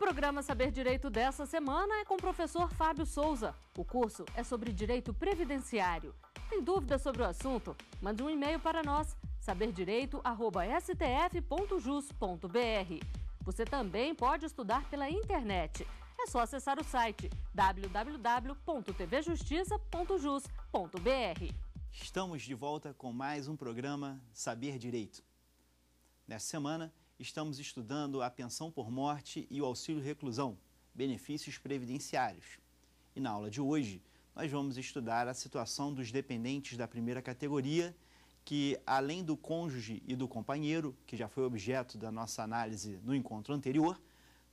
programa Saber Direito dessa semana é com o professor Fábio Souza. O curso é sobre direito previdenciário. Tem dúvidas sobre o assunto? Mande um e-mail para nós, saberdireito.stf.jus.br. Você também pode estudar pela internet. É só acessar o site www.tvjustiça.jus.br. Estamos de volta com mais um programa Saber Direito. Nessa semana, estamos estudando a pensão por morte e o auxílio reclusão, benefícios previdenciários. E na aula de hoje, nós vamos estudar a situação dos dependentes da primeira categoria, que além do cônjuge e do companheiro, que já foi objeto da nossa análise no encontro anterior,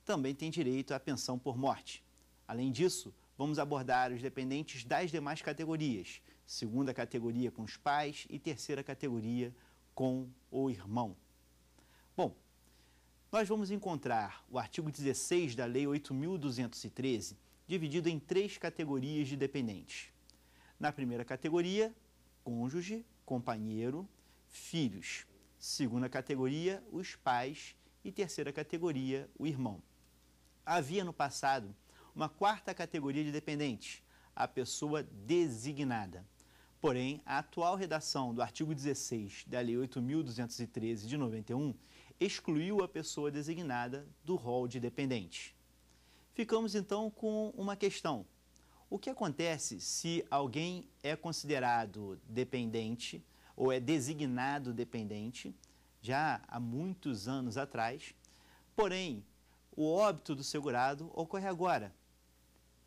também tem direito à pensão por morte. Além disso, vamos abordar os dependentes das demais categorias, segunda categoria com os pais e terceira categoria com o irmão nós vamos encontrar o artigo 16 da Lei 8.213 dividido em três categorias de dependentes. Na primeira categoria, cônjuge, companheiro, filhos. Segunda categoria, os pais. E terceira categoria, o irmão. Havia no passado uma quarta categoria de dependentes, a pessoa designada. Porém, a atual redação do artigo 16 da Lei 8.213 de 91 excluiu a pessoa designada do rol de dependente. Ficamos então com uma questão. O que acontece se alguém é considerado dependente ou é designado dependente já há muitos anos atrás, porém o óbito do segurado ocorre agora,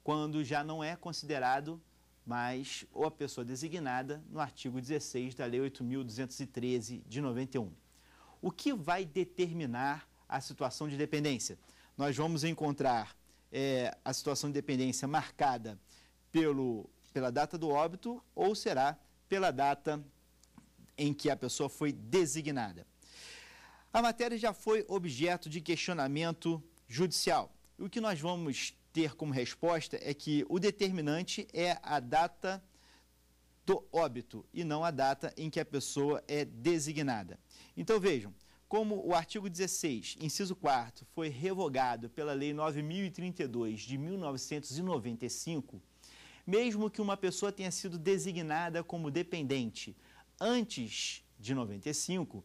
quando já não é considerado mais ou a pessoa designada no artigo 16 da Lei 8.213 de 91. O que vai determinar a situação de dependência? Nós vamos encontrar é, a situação de dependência marcada pelo, pela data do óbito ou será pela data em que a pessoa foi designada. A matéria já foi objeto de questionamento judicial. O que nós vamos ter como resposta é que o determinante é a data do óbito e não a data em que a pessoa é designada. Então vejam, como o artigo 16, inciso 4, foi revogado pela Lei 9032 de 1995, mesmo que uma pessoa tenha sido designada como dependente antes de 95,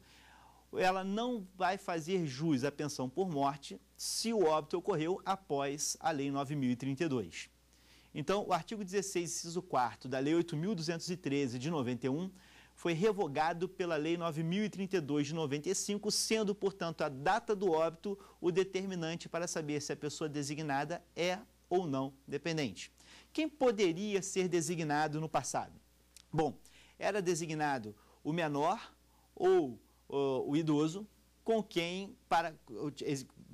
ela não vai fazer jus à pensão por morte se o óbito ocorreu após a Lei 9032. Então, o artigo 16, inciso 4 da Lei 8.213 de 91 foi revogado pela Lei 9032 de 95, sendo, portanto, a data do óbito o determinante para saber se a pessoa designada é ou não dependente. Quem poderia ser designado no passado? Bom, era designado o menor ou o, o idoso com quem para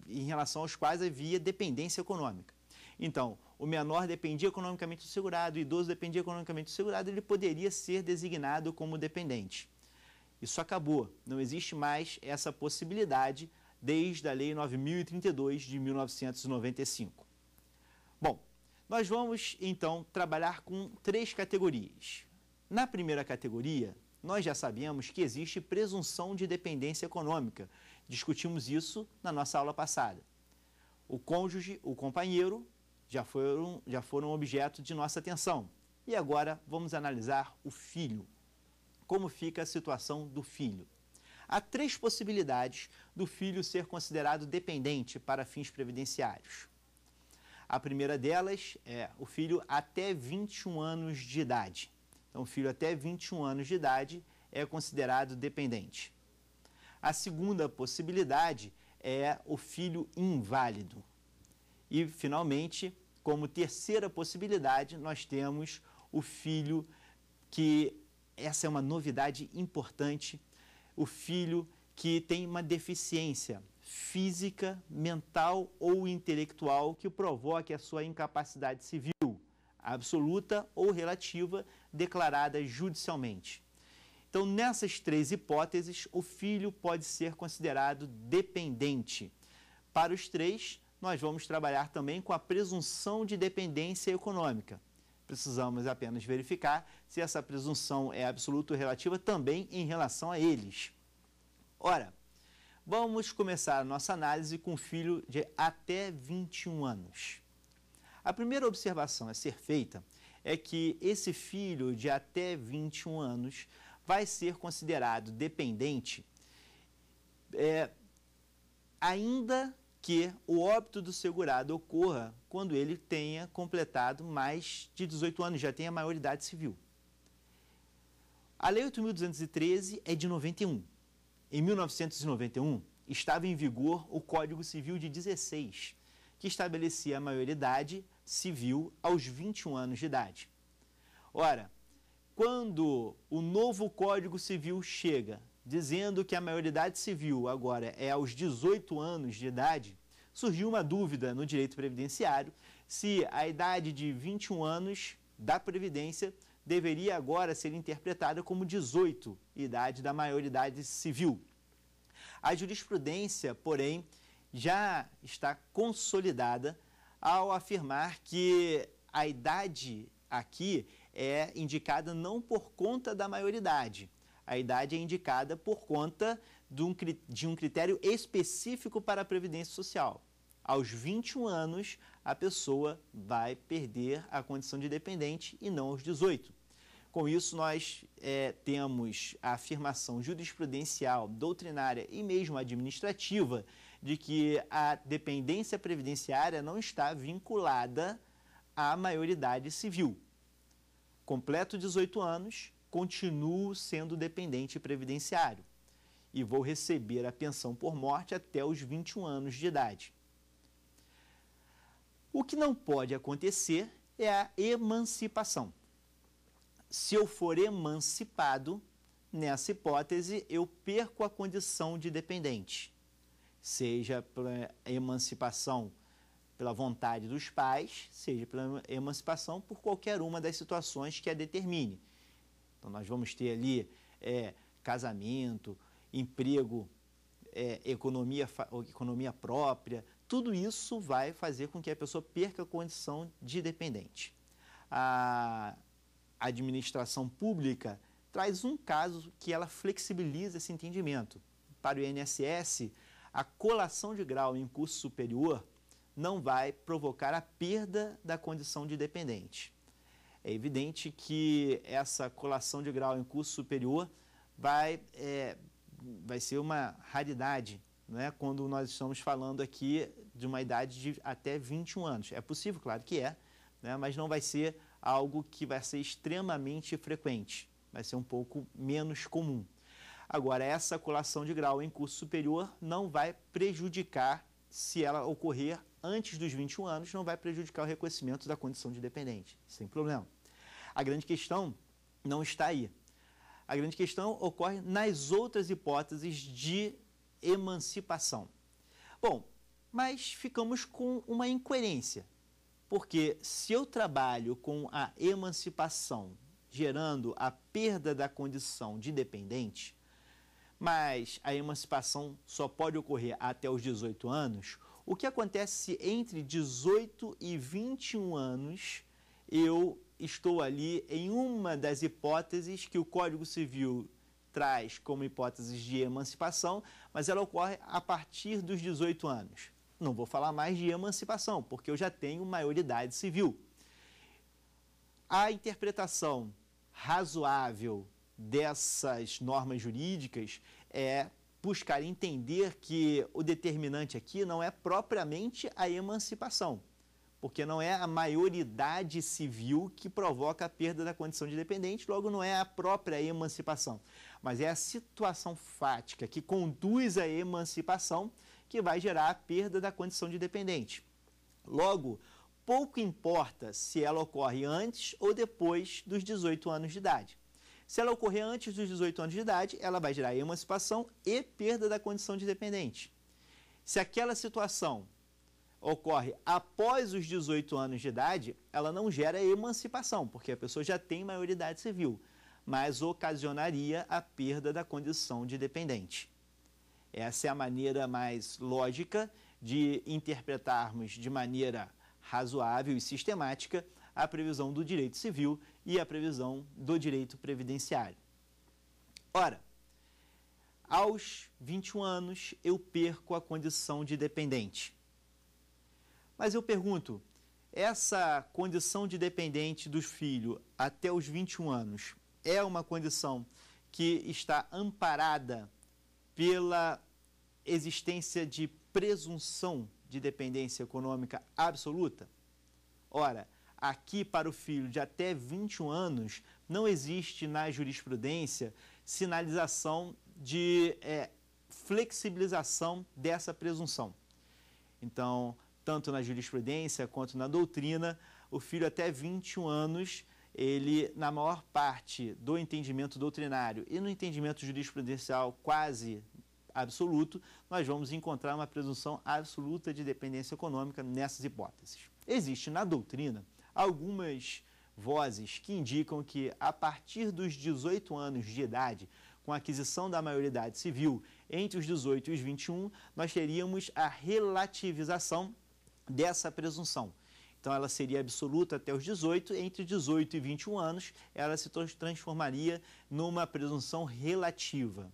em relação aos quais havia dependência econômica. Então, o menor dependia economicamente do segurado, o idoso dependia economicamente do segurado, ele poderia ser designado como dependente. Isso acabou, não existe mais essa possibilidade desde a Lei 9032 de 1995. Bom, nós vamos então trabalhar com três categorias. Na primeira categoria, nós já sabemos que existe presunção de dependência econômica. Discutimos isso na nossa aula passada. O cônjuge, o companheiro, já foram, já foram objeto de nossa atenção. E agora vamos analisar o filho. Como fica a situação do filho? Há três possibilidades do filho ser considerado dependente para fins previdenciários. A primeira delas é o filho até 21 anos de idade. Então, o filho até 21 anos de idade é considerado dependente. A segunda possibilidade é o filho inválido. E, finalmente, como terceira possibilidade, nós temos o filho que essa é uma novidade importante, o filho que tem uma deficiência física, mental ou intelectual que provoque a sua incapacidade civil, absoluta ou relativa, declarada judicialmente. Então, nessas três hipóteses, o filho pode ser considerado dependente. Para os três, nós vamos trabalhar também com a presunção de dependência econômica. Precisamos apenas verificar se essa presunção é absoluta ou relativa também em relação a eles. Ora, vamos começar a nossa análise com filho de até 21 anos. A primeira observação a ser feita é que esse filho de até 21 anos vai ser considerado dependente é, ainda que o óbito do segurado ocorra quando ele tenha completado mais de 18 anos, já tenha maioridade civil. A Lei 8.213 é de 91. Em 1991, estava em vigor o Código Civil de 16, que estabelecia a maioridade civil aos 21 anos de idade. Ora, quando o novo Código Civil chega dizendo que a maioridade civil agora é aos 18 anos de idade, surgiu uma dúvida no direito previdenciário se a idade de 21 anos da Previdência deveria agora ser interpretada como 18, idade da maioridade civil. A jurisprudência, porém, já está consolidada ao afirmar que a idade aqui é indicada não por conta da maioridade, a idade é indicada por conta de um, de um critério específico para a Previdência Social. Aos 21 anos, a pessoa vai perder a condição de dependente e não aos 18. Com isso, nós é, temos a afirmação jurisprudencial, doutrinária e mesmo administrativa de que a dependência previdenciária não está vinculada à maioridade civil. Completo 18 anos, continuo sendo dependente previdenciário e vou receber a pensão por morte até os 21 anos de idade. O que não pode acontecer é a emancipação. Se eu for emancipado, nessa hipótese, eu perco a condição de dependente, seja pela emancipação pela vontade dos pais, seja pela emancipação por qualquer uma das situações que a determine então, nós vamos ter ali é, casamento, emprego, é, economia, economia própria, tudo isso vai fazer com que a pessoa perca a condição de dependente. A administração pública traz um caso que ela flexibiliza esse entendimento. Para o INSS, a colação de grau em curso superior não vai provocar a perda da condição de dependente. É evidente que essa colação de grau em curso superior vai, é, vai ser uma raridade né, quando nós estamos falando aqui de uma idade de até 21 anos. É possível, claro que é, né, mas não vai ser algo que vai ser extremamente frequente, vai ser um pouco menos comum. Agora, essa colação de grau em curso superior não vai prejudicar se ela ocorrer antes dos 21 anos não vai prejudicar o reconhecimento da condição de dependente, sem problema. A grande questão não está aí. A grande questão ocorre nas outras hipóteses de emancipação. Bom, mas ficamos com uma incoerência, porque se eu trabalho com a emancipação gerando a perda da condição de dependente, mas a emancipação só pode ocorrer até os 18 anos, o que acontece se entre 18 e 21 anos eu estou ali em uma das hipóteses que o Código Civil traz como hipóteses de emancipação, mas ela ocorre a partir dos 18 anos. Não vou falar mais de emancipação, porque eu já tenho maioridade civil. A interpretação razoável dessas normas jurídicas é buscar entender que o determinante aqui não é propriamente a emancipação, porque não é a maioridade civil que provoca a perda da condição de dependente, logo não é a própria emancipação, mas é a situação fática que conduz à emancipação que vai gerar a perda da condição de dependente. Logo, pouco importa se ela ocorre antes ou depois dos 18 anos de idade. Se ela ocorrer antes dos 18 anos de idade, ela vai gerar emancipação e perda da condição de dependente. Se aquela situação ocorre após os 18 anos de idade, ela não gera emancipação, porque a pessoa já tem maioridade civil, mas ocasionaria a perda da condição de dependente. Essa é a maneira mais lógica de interpretarmos de maneira razoável e sistemática a previsão do direito civil e a previsão do direito previdenciário. Ora, aos 21 anos eu perco a condição de dependente. Mas eu pergunto, essa condição de dependente do filho até os 21 anos é uma condição que está amparada pela existência de presunção de dependência econômica absoluta? Ora, aqui para o filho de até 21 anos, não existe na jurisprudência sinalização de é, flexibilização dessa presunção. Então, tanto na jurisprudência quanto na doutrina, o filho até 21 anos, ele, na maior parte do entendimento doutrinário e no entendimento jurisprudencial quase absoluto, nós vamos encontrar uma presunção absoluta de dependência econômica nessas hipóteses. Existe na doutrina algumas vozes que indicam que, a partir dos 18 anos de idade, com a aquisição da maioridade civil entre os 18 e os 21, nós teríamos a relativização dessa presunção. Então, ela seria absoluta até os 18, entre 18 e 21 anos, ela se transformaria numa presunção relativa.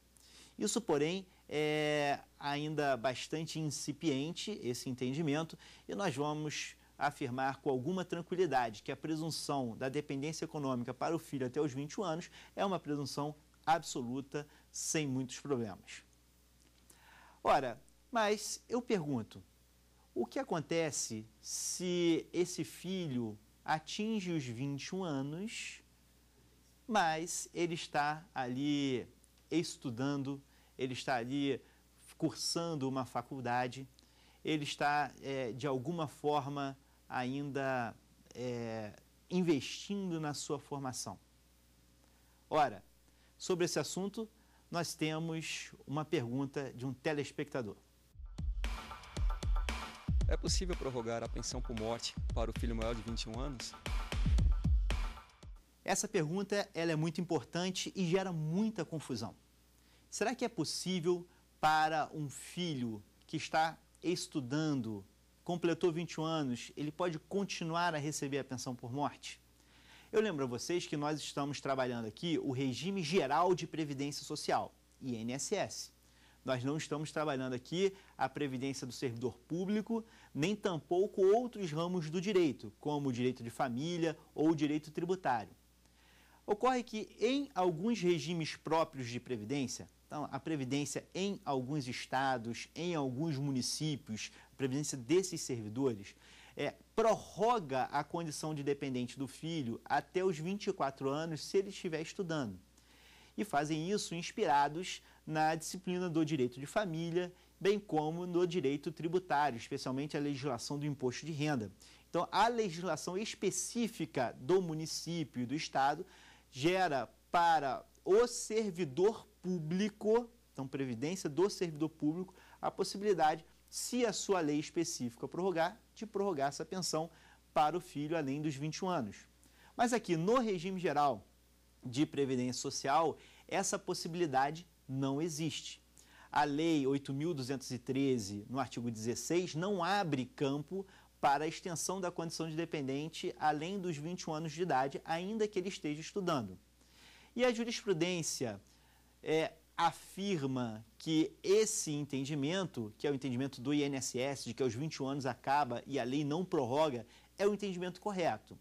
Isso, porém, é ainda bastante incipiente, esse entendimento, e nós vamos afirmar com alguma tranquilidade que a presunção da dependência econômica para o filho até os 21 anos é uma presunção absoluta, sem muitos problemas. Ora, mas eu pergunto, o que acontece se esse filho atinge os 21 anos, mas ele está ali estudando, ele está ali cursando uma faculdade, ele está, é, de alguma forma, ainda é, investindo na sua formação. Ora, sobre esse assunto, nós temos uma pergunta de um telespectador. É possível prorrogar a pensão por morte para o filho maior de 21 anos? Essa pergunta ela é muito importante e gera muita confusão. Será que é possível para um filho que está estudando completou 21 anos, ele pode continuar a receber a pensão por morte? Eu lembro a vocês que nós estamos trabalhando aqui o regime geral de previdência social, INSS. Nós não estamos trabalhando aqui a previdência do servidor público, nem tampouco outros ramos do direito, como o direito de família ou o direito tributário. Ocorre que, em alguns regimes próprios de previdência, então, a previdência em alguns estados, em alguns municípios, a previdência desses servidores, é, prorroga a condição de dependente do filho até os 24 anos, se ele estiver estudando. E fazem isso inspirados na disciplina do direito de família, bem como no direito tributário, especialmente a legislação do imposto de renda. Então, a legislação específica do município e do estado gera para o servidor público, então previdência do servidor público, a possibilidade, se a sua lei específica prorrogar, de prorrogar essa pensão para o filho além dos 21 anos. Mas aqui no regime geral de previdência social, essa possibilidade não existe. A lei 8213, no artigo 16, não abre campo para a extensão da condição de dependente além dos 21 anos de idade, ainda que ele esteja estudando. E a jurisprudência é, afirma que esse entendimento, que é o entendimento do INSS, de que aos 21 anos acaba e a lei não prorroga, é o entendimento correto.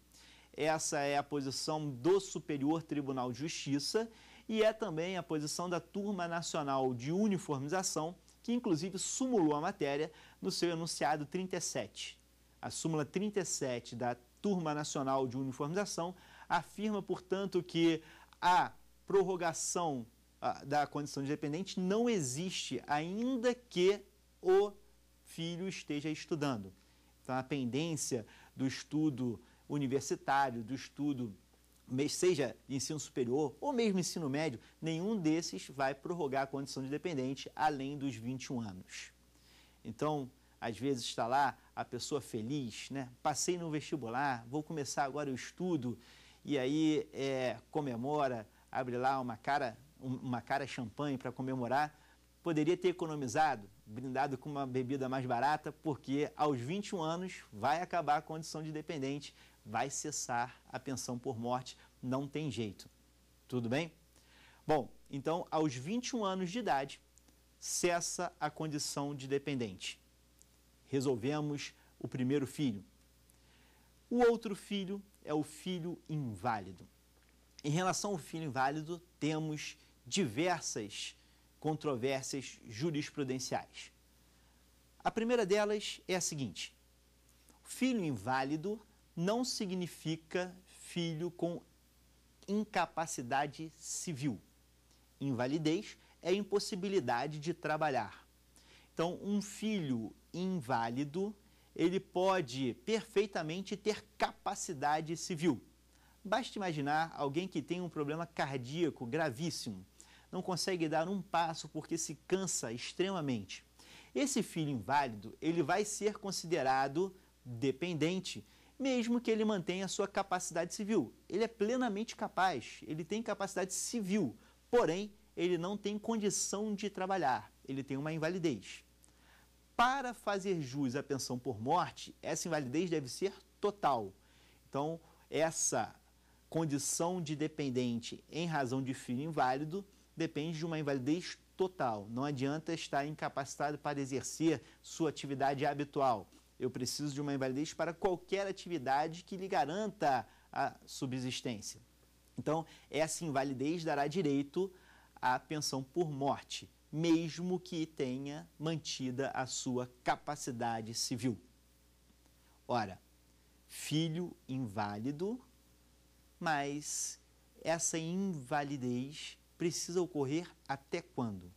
Essa é a posição do Superior Tribunal de Justiça e é também a posição da Turma Nacional de Uniformização, que inclusive sumulou a matéria no seu enunciado 37. A súmula 37 da Turma Nacional de Uniformização afirma, portanto, que a prorrogação da condição de dependente não existe, ainda que o filho esteja estudando. Então, a pendência do estudo universitário, do estudo, seja de ensino superior ou mesmo ensino médio, nenhum desses vai prorrogar a condição de dependente além dos 21 anos. Então, às vezes está lá a pessoa feliz, né? Passei no vestibular, vou começar agora o estudo, e aí é, comemora, abre lá uma cara uma cara champanhe para comemorar, poderia ter economizado, brindado com uma bebida mais barata, porque aos 21 anos vai acabar a condição de dependente, vai cessar a pensão por morte, não tem jeito. Tudo bem? Bom, então aos 21 anos de idade cessa a condição de dependente. Resolvemos o primeiro filho. O outro filho é o filho inválido. Em relação ao filho inválido, temos diversas controvérsias jurisprudenciais. A primeira delas é a seguinte: filho inválido não significa filho com incapacidade civil. Invalidez é impossibilidade de trabalhar. Então, um filho inválido, ele pode perfeitamente ter capacidade civil. Basta imaginar alguém que tem um problema cardíaco gravíssimo não consegue dar um passo porque se cansa extremamente. Esse filho inválido, ele vai ser considerado dependente, mesmo que ele mantenha a sua capacidade civil. Ele é plenamente capaz, ele tem capacidade civil, porém, ele não tem condição de trabalhar, ele tem uma invalidez. Para fazer jus à pensão por morte, essa invalidez deve ser total. Então, essa condição de dependente em razão de filho inválido depende de uma invalidez total. Não adianta estar incapacitado para exercer sua atividade habitual. Eu preciso de uma invalidez para qualquer atividade que lhe garanta a subsistência. Então, essa invalidez dará direito à pensão por morte, mesmo que tenha mantida a sua capacidade civil. Ora, filho inválido, mas essa invalidez precisa ocorrer até quando?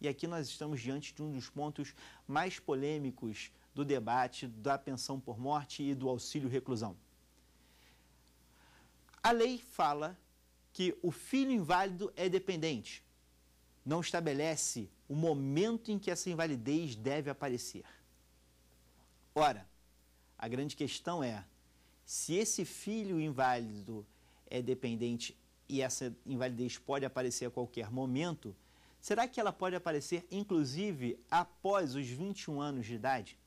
E aqui nós estamos diante de um dos pontos mais polêmicos do debate da pensão por morte e do auxílio reclusão. A lei fala que o filho inválido é dependente. Não estabelece o momento em que essa invalidez deve aparecer. Ora, a grande questão é: se esse filho inválido é dependente e essa invalidez pode aparecer a qualquer momento, será que ela pode aparecer inclusive após os 21 anos de idade?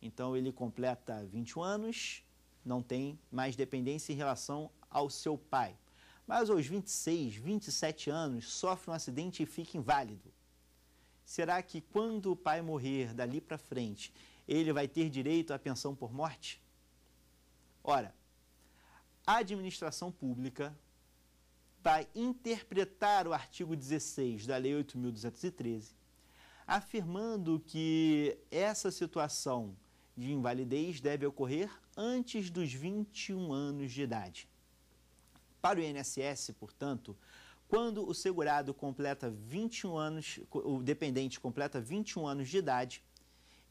Então ele completa 21 anos, não tem mais dependência em relação ao seu pai. Mas aos 26, 27 anos, sofre um acidente e fica inválido. Será que quando o pai morrer dali para frente, ele vai ter direito à pensão por morte? Ora, a administração pública vai interpretar o artigo 16 da Lei 8.213, afirmando que essa situação de invalidez deve ocorrer antes dos 21 anos de idade. Para o INSS, portanto, quando o segurado completa 21 anos, o dependente completa 21 anos de idade,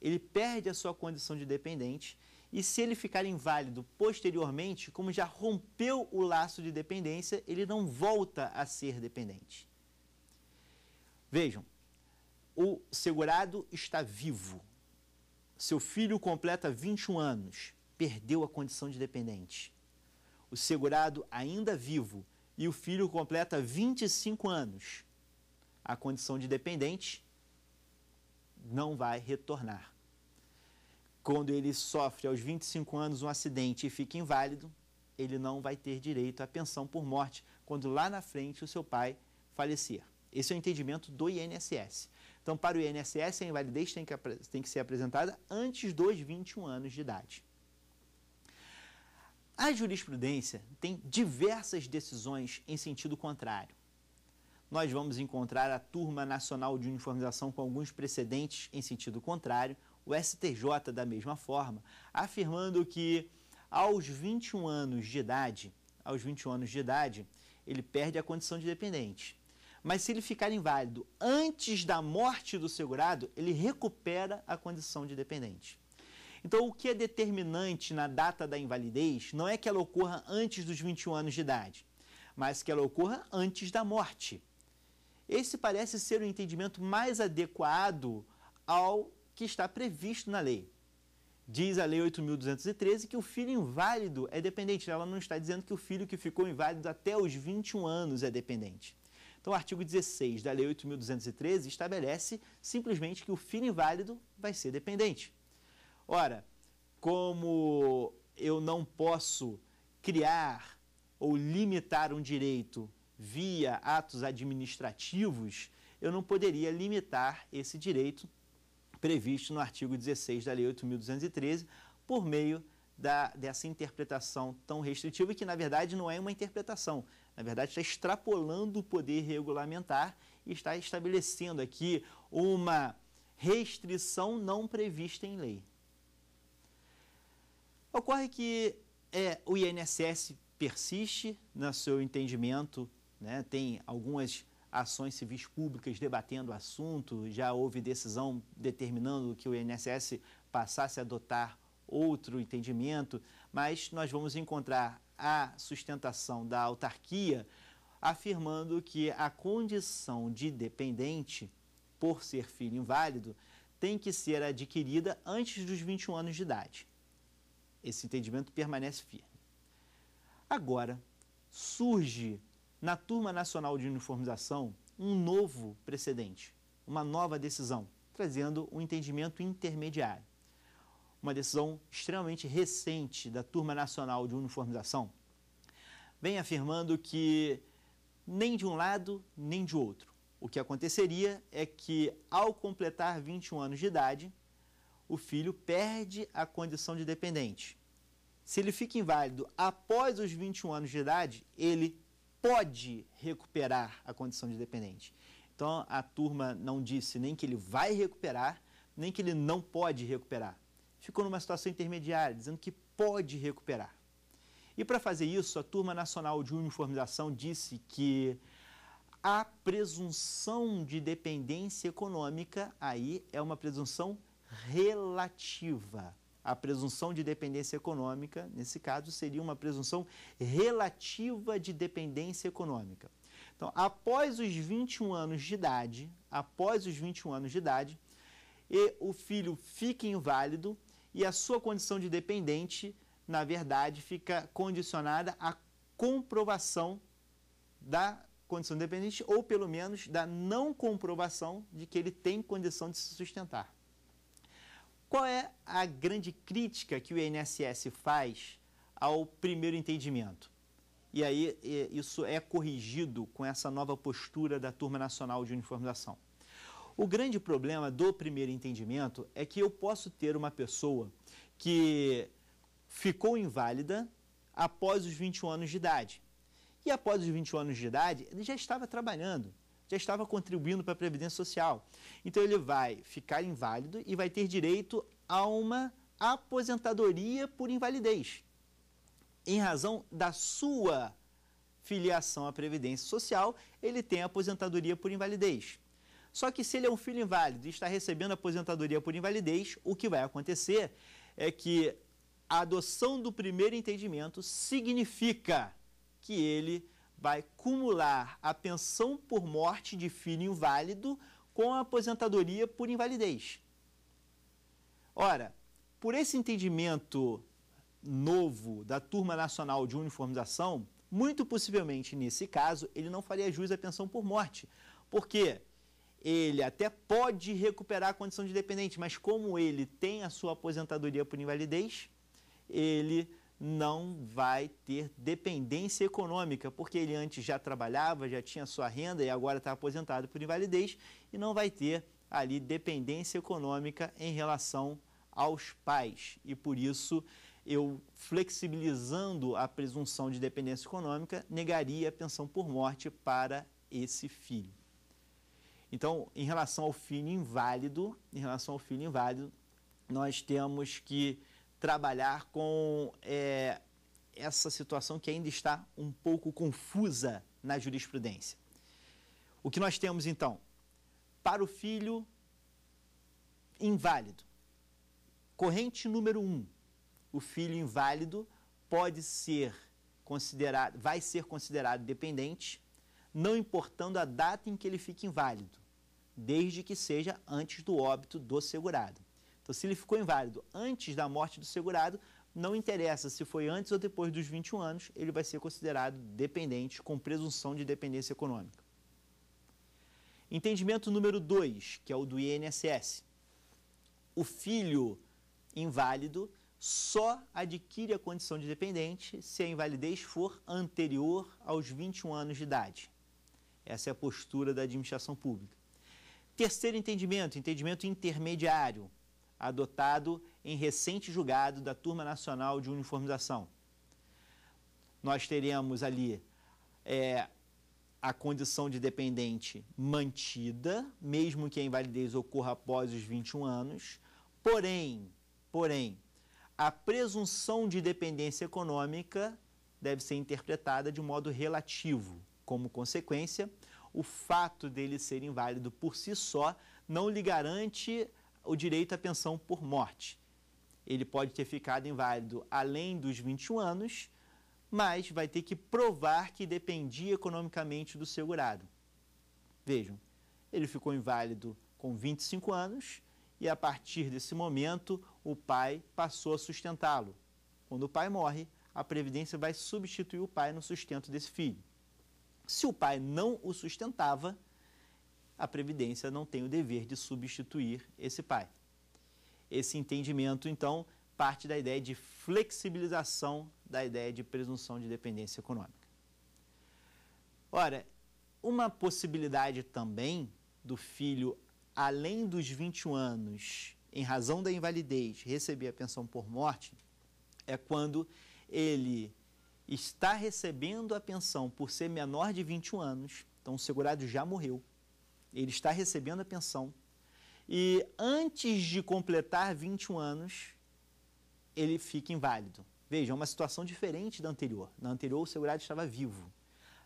ele perde a sua condição de dependente e se ele ficar inválido posteriormente, como já rompeu o laço de dependência, ele não volta a ser dependente. Vejam, o segurado está vivo. Seu filho completa 21 anos, perdeu a condição de dependente. O segurado ainda vivo e o filho completa 25 anos. A condição de dependente não vai retornar quando ele sofre aos 25 anos um acidente e fica inválido, ele não vai ter direito à pensão por morte quando lá na frente o seu pai falecer. Esse é o entendimento do INSS. Então, para o INSS, a invalidez tem que, tem que ser apresentada antes dos 21 anos de idade. A jurisprudência tem diversas decisões em sentido contrário. Nós vamos encontrar a Turma Nacional de Uniformização com alguns precedentes em sentido contrário, o STJ da mesma forma, afirmando que aos 21 anos de idade, aos 21 anos de idade, ele perde a condição de dependente. Mas se ele ficar inválido antes da morte do segurado, ele recupera a condição de dependente. Então, o que é determinante na data da invalidez não é que ela ocorra antes dos 21 anos de idade, mas que ela ocorra antes da morte. Esse parece ser o entendimento mais adequado ao que está previsto na lei. Diz a Lei 8.213 que o filho inválido é dependente. Ela não está dizendo que o filho que ficou inválido até os 21 anos é dependente. Então, o artigo 16 da Lei 8.213 estabelece simplesmente que o filho inválido vai ser dependente. Ora, como eu não posso criar ou limitar um direito via atos administrativos, eu não poderia limitar esse direito previsto no artigo 16 da Lei 8.213, por meio da, dessa interpretação tão restritiva, que na verdade não é uma interpretação, na verdade está extrapolando o poder regulamentar e está estabelecendo aqui uma restrição não prevista em lei. Ocorre que é, o INSS persiste no seu entendimento, né, tem algumas ações civis públicas debatendo o assunto, já houve decisão determinando que o INSS passasse a adotar outro entendimento, mas nós vamos encontrar a sustentação da autarquia afirmando que a condição de dependente, por ser filho inválido, tem que ser adquirida antes dos 21 anos de idade. Esse entendimento permanece firme. Agora, surge na Turma Nacional de Uniformização um novo precedente, uma nova decisão, trazendo um entendimento intermediário. Uma decisão extremamente recente da Turma Nacional de Uniformização vem afirmando que nem de um lado nem de outro. O que aconteceria é que, ao completar 21 anos de idade, o filho perde a condição de dependente. Se ele fica inválido após os 21 anos de idade, ele pode recuperar a condição de dependente. Então a turma não disse nem que ele vai recuperar, nem que ele não pode recuperar. Ficou numa situação intermediária, dizendo que pode recuperar. E para fazer isso, a Turma Nacional de Uniformização disse que a presunção de dependência econômica aí é uma presunção relativa a presunção de dependência econômica, nesse caso, seria uma presunção relativa de dependência econômica. Então, após os 21 anos de idade, após os 21 anos de idade, e o filho fica inválido e a sua condição de dependente, na verdade, fica condicionada à comprovação da condição de dependente ou pelo menos da não comprovação de que ele tem condição de se sustentar. Qual é a grande crítica que o INSS faz ao primeiro entendimento? E aí isso é corrigido com essa nova postura da Turma Nacional de Uniformização. O grande problema do primeiro entendimento é que eu posso ter uma pessoa que ficou inválida após os 21 anos de idade. E após os 21 anos de idade, ele já estava trabalhando já estava contribuindo para a Previdência Social. Então ele vai ficar inválido e vai ter direito a uma aposentadoria por invalidez, em razão da sua filiação à Previdência Social, ele tem aposentadoria por invalidez. Só que se ele é um filho inválido e está recebendo aposentadoria por invalidez, o que vai acontecer é que a adoção do primeiro entendimento significa que ele vai cumular a pensão por morte de filho inválido com a aposentadoria por invalidez. Ora, por esse entendimento novo da Turma Nacional de Uniformização, muito possivelmente nesse caso ele não faria jus à pensão por morte, porque ele até pode recuperar a condição de dependente, mas como ele tem a sua aposentadoria por invalidez, ele não vai ter dependência econômica, porque ele antes já trabalhava, já tinha sua renda e agora está aposentado por invalidez e não vai ter ali dependência econômica em relação aos pais. E por isso, eu flexibilizando a presunção de dependência econômica, negaria a pensão por morte para esse filho. Então, em relação ao filho inválido, em relação ao filho inválido, nós temos que trabalhar com é, essa situação que ainda está um pouco confusa na jurisprudência. O que nós temos então? Para o filho inválido, corrente número um, o filho inválido pode ser considerado, vai ser considerado dependente, não importando a data em que ele fique inválido, desde que seja antes do óbito do segurado. Então, se ele ficou inválido antes da morte do segurado, não interessa se foi antes ou depois dos 21 anos, ele vai ser considerado dependente com presunção de dependência econômica. Entendimento número 2, que é o do INSS. O filho inválido só adquire a condição de dependente se a invalidez for anterior aos 21 anos de idade. Essa é a postura da administração pública. Terceiro entendimento, entendimento intermediário adotado em recente julgado da Turma Nacional de Uniformização. Nós teremos ali é, a condição de dependente mantida, mesmo que a invalidez ocorra após os 21 anos, porém, porém, a presunção de dependência econômica deve ser interpretada de modo relativo. Como consequência, o fato dele ser inválido por si só não lhe garante o direito à pensão por morte. Ele pode ter ficado inválido além dos 21 anos, mas vai ter que provar que dependia economicamente do segurado. Vejam, ele ficou inválido com 25 anos e a partir desse momento o pai passou a sustentá-lo. Quando o pai morre, a previdência vai substituir o pai no sustento desse filho. Se o pai não o sustentava, a Previdência não tem o dever de substituir esse pai. Esse entendimento, então, parte da ideia de flexibilização da ideia de presunção de dependência econômica. Ora, uma possibilidade também do filho, além dos 21 anos, em razão da invalidez, receber a pensão por morte, é quando ele está recebendo a pensão por ser menor de 21 anos, então o segurado já morreu, ele está recebendo a pensão. E antes de completar 21 anos, ele fica inválido. Veja, é uma situação diferente da anterior. Na anterior, o segurado estava vivo.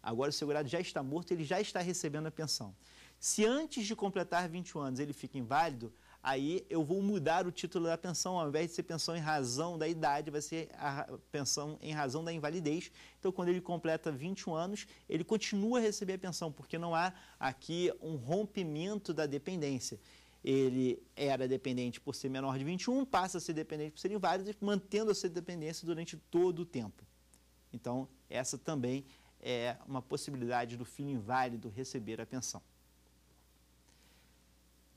Agora, o segurado já está morto, ele já está recebendo a pensão. Se antes de completar 21 anos ele fica inválido, aí eu vou mudar o título da pensão, ao invés de ser pensão em razão da idade, vai ser a pensão em razão da invalidez. Então, quando ele completa 21 anos, ele continua a receber a pensão, porque não há aqui um rompimento da dependência. Ele era dependente por ser menor de 21, passa a ser dependente por ser inválido, mantendo a sua dependência durante todo o tempo. Então, essa também é uma possibilidade do filho inválido receber a pensão.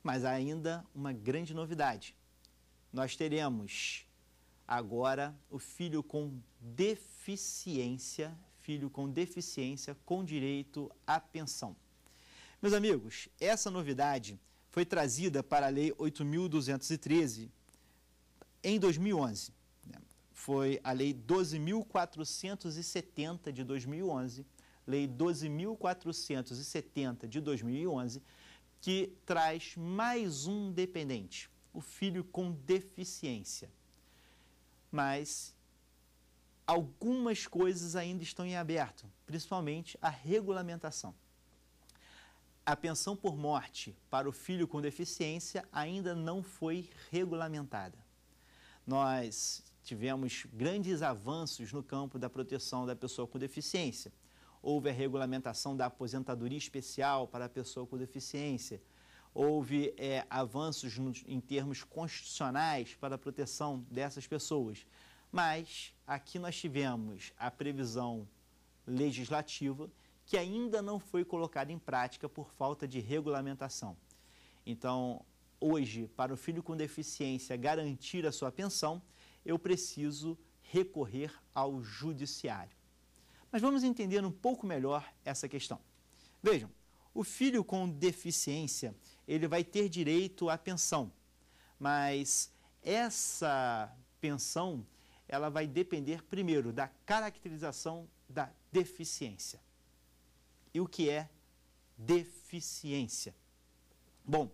Mas ainda uma grande novidade. Nós teremos agora o filho com deficiência, filho com deficiência com direito à pensão. Meus amigos, essa novidade foi trazida para a Lei 8.213 em 2011. Né? Foi a Lei 12.470 de 2011, Lei 12.470 de 2011, que traz mais um dependente, o filho com deficiência. Mas algumas coisas ainda estão em aberto, principalmente a regulamentação. A pensão por morte para o filho com deficiência ainda não foi regulamentada. Nós tivemos grandes avanços no campo da proteção da pessoa com deficiência houve a regulamentação da aposentadoria especial para a pessoa com deficiência, houve é, avanços no, em termos constitucionais para a proteção dessas pessoas. Mas aqui nós tivemos a previsão legislativa que ainda não foi colocada em prática por falta de regulamentação. Então, hoje, para o filho com deficiência garantir a sua pensão, eu preciso recorrer ao judiciário. Mas vamos entender um pouco melhor essa questão. Vejam, o filho com deficiência, ele vai ter direito à pensão, mas essa pensão, ela vai depender primeiro da caracterização da deficiência. E o que é deficiência? Bom,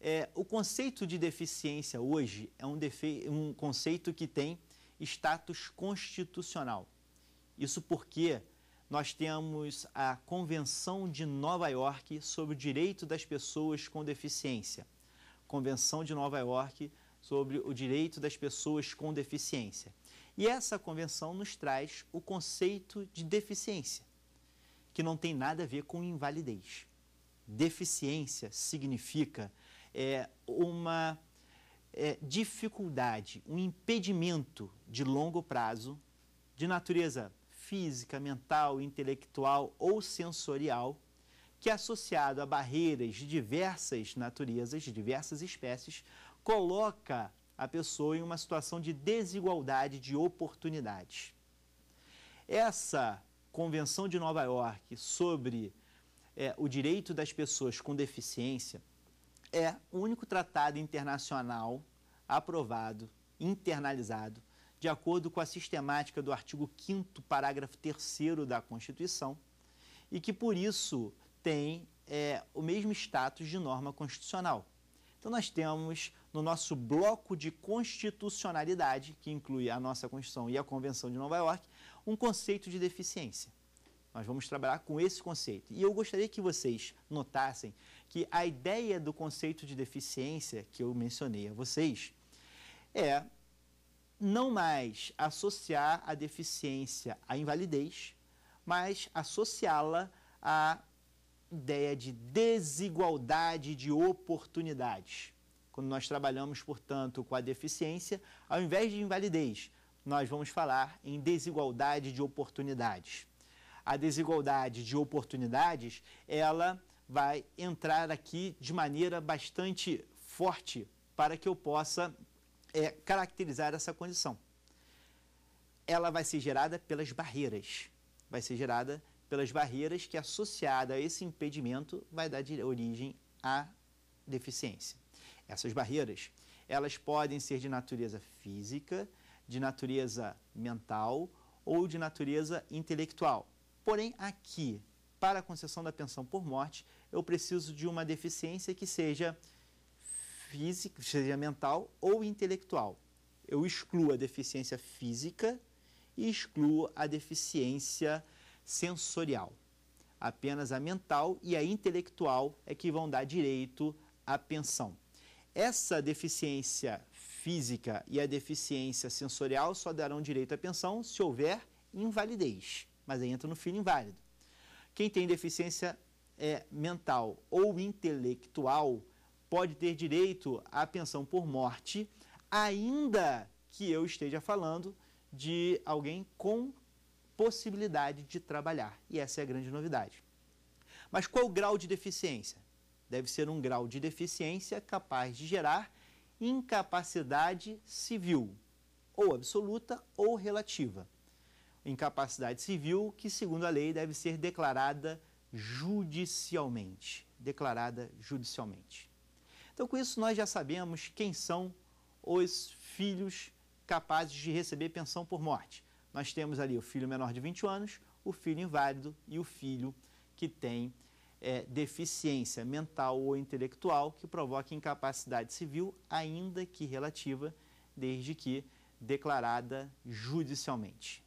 é, o conceito de deficiência hoje é um, um conceito que tem status constitucional. Isso porque nós temos a Convenção de Nova York sobre o direito das pessoas com deficiência. Convenção de Nova York sobre o direito das pessoas com deficiência. E essa convenção nos traz o conceito de deficiência, que não tem nada a ver com invalidez. Deficiência significa é, uma é, dificuldade, um impedimento de longo prazo, de natureza física, mental, intelectual ou sensorial, que é associado a barreiras de diversas naturezas, de diversas espécies, coloca a pessoa em uma situação de desigualdade de oportunidades. Essa Convenção de Nova York sobre é, o direito das pessoas com deficiência é o único tratado internacional aprovado, internalizado de acordo com a sistemática do artigo 5 parágrafo 3 da Constituição, e que, por isso, tem é, o mesmo status de norma constitucional. Então, nós temos no nosso bloco de constitucionalidade, que inclui a nossa Constituição e a Convenção de Nova York, um conceito de deficiência. Nós vamos trabalhar com esse conceito. E eu gostaria que vocês notassem que a ideia do conceito de deficiência que eu mencionei a vocês é não mais associar a deficiência à invalidez, mas associá-la à ideia de desigualdade de oportunidades. Quando nós trabalhamos, portanto, com a deficiência, ao invés de invalidez, nós vamos falar em desigualdade de oportunidades. A desigualdade de oportunidades, ela vai entrar aqui de maneira bastante forte para que eu possa é, caracterizar essa condição. Ela vai ser gerada pelas barreiras, vai ser gerada pelas barreiras que, associada a esse impedimento, vai dar origem à deficiência. Essas barreiras, elas podem ser de natureza física, de natureza mental ou de natureza intelectual. Porém, aqui, para a concessão da pensão por morte, eu preciso de uma deficiência que seja física, seja mental ou intelectual. Eu excluo a deficiência física e excluo a deficiência sensorial. Apenas a mental e a intelectual é que vão dar direito à pensão. Essa deficiência física e a deficiência sensorial só darão direito à pensão se houver invalidez, mas aí entra no filho inválido. Quem tem deficiência é, mental ou intelectual pode ter direito à pensão por morte, ainda que eu esteja falando de alguém com possibilidade de trabalhar. E essa é a grande novidade. Mas qual o grau de deficiência? Deve ser um grau de deficiência capaz de gerar incapacidade civil, ou absoluta ou relativa. Incapacidade civil que, segundo a lei, deve ser declarada judicialmente. Declarada judicialmente. Então, com isso, nós já sabemos quem são os filhos capazes de receber pensão por morte. Nós temos ali o filho menor de 20 anos, o filho inválido e o filho que tem é, deficiência mental ou intelectual que provoca incapacidade civil, ainda que relativa, desde que declarada judicialmente.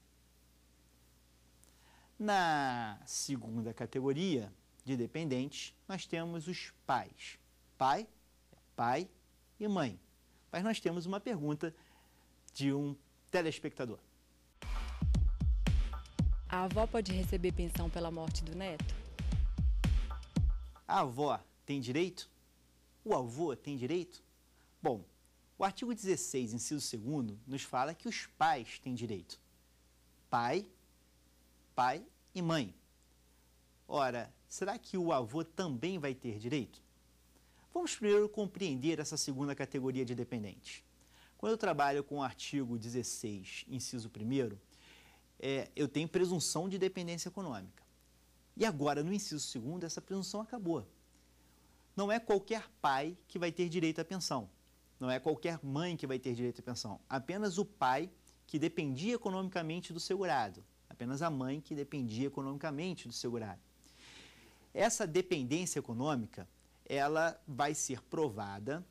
Na segunda categoria de dependentes, nós temos os pais. Pai pai e mãe. Mas nós temos uma pergunta de um telespectador. A avó pode receber pensão pela morte do neto? A avó tem direito? O avô tem direito? Bom, o artigo 16, inciso 2, nos fala que os pais têm direito. Pai, pai e mãe. Ora, será que o avô também vai ter direito? Vamos primeiro compreender essa segunda categoria de dependente. Quando eu trabalho com o artigo 16, inciso 1, é, eu tenho presunção de dependência econômica. E agora, no inciso 2, essa presunção acabou. Não é qualquer pai que vai ter direito à pensão. Não é qualquer mãe que vai ter direito à pensão. Apenas o pai que dependia economicamente do segurado. Apenas a mãe que dependia economicamente do segurado. Essa dependência econômica ela vai ser provada,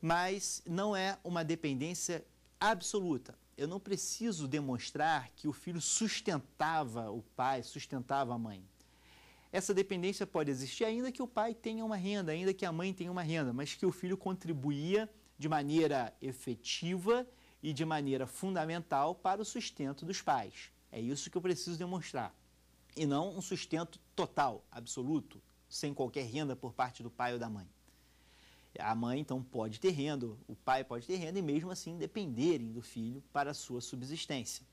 mas não é uma dependência absoluta. Eu não preciso demonstrar que o filho sustentava o pai, sustentava a mãe. Essa dependência pode existir ainda que o pai tenha uma renda, ainda que a mãe tenha uma renda, mas que o filho contribuía de maneira efetiva e de maneira fundamental para o sustento dos pais. É isso que eu preciso demonstrar. E não um sustento total, absoluto sem qualquer renda por parte do pai ou da mãe. A mãe, então, pode ter renda, o pai pode ter renda e, mesmo assim, dependerem do filho para a sua subsistência.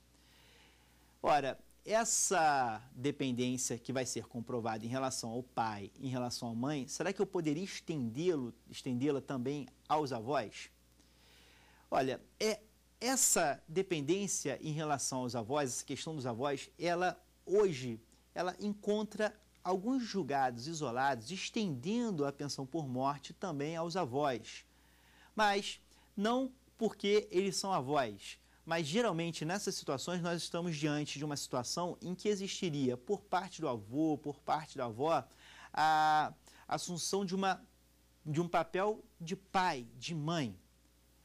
Ora, essa dependência que vai ser comprovada em relação ao pai, em relação à mãe, será que eu poderia estendê-lo, estendê-la também aos avós? Olha, é essa dependência em relação aos avós, essa questão dos avós, ela hoje ela encontra alguns julgados isolados estendendo a pensão por morte também aos avós. Mas não porque eles são avós, mas geralmente nessas situações nós estamos diante de uma situação em que existiria por parte do avô, por parte da avó, a assunção de, uma, de um papel de pai, de mãe.